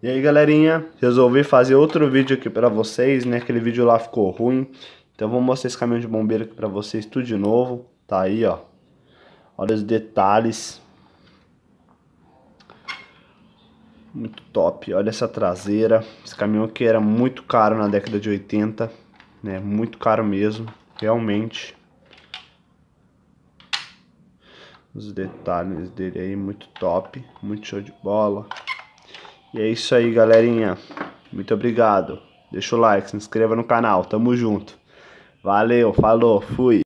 E aí galerinha, resolvi fazer outro vídeo aqui pra vocês, né, aquele vídeo lá ficou ruim, então vou mostrar esse caminhão de bombeiro aqui pra vocês tudo de novo, tá aí ó, olha os detalhes, muito top, olha essa traseira, esse caminhão aqui era muito caro na década de 80, né, muito caro mesmo, realmente, os detalhes dele aí, muito top, muito show de bola, e é isso aí, galerinha. Muito obrigado. Deixa o like, se inscreva no canal. Tamo junto. Valeu, falou, fui.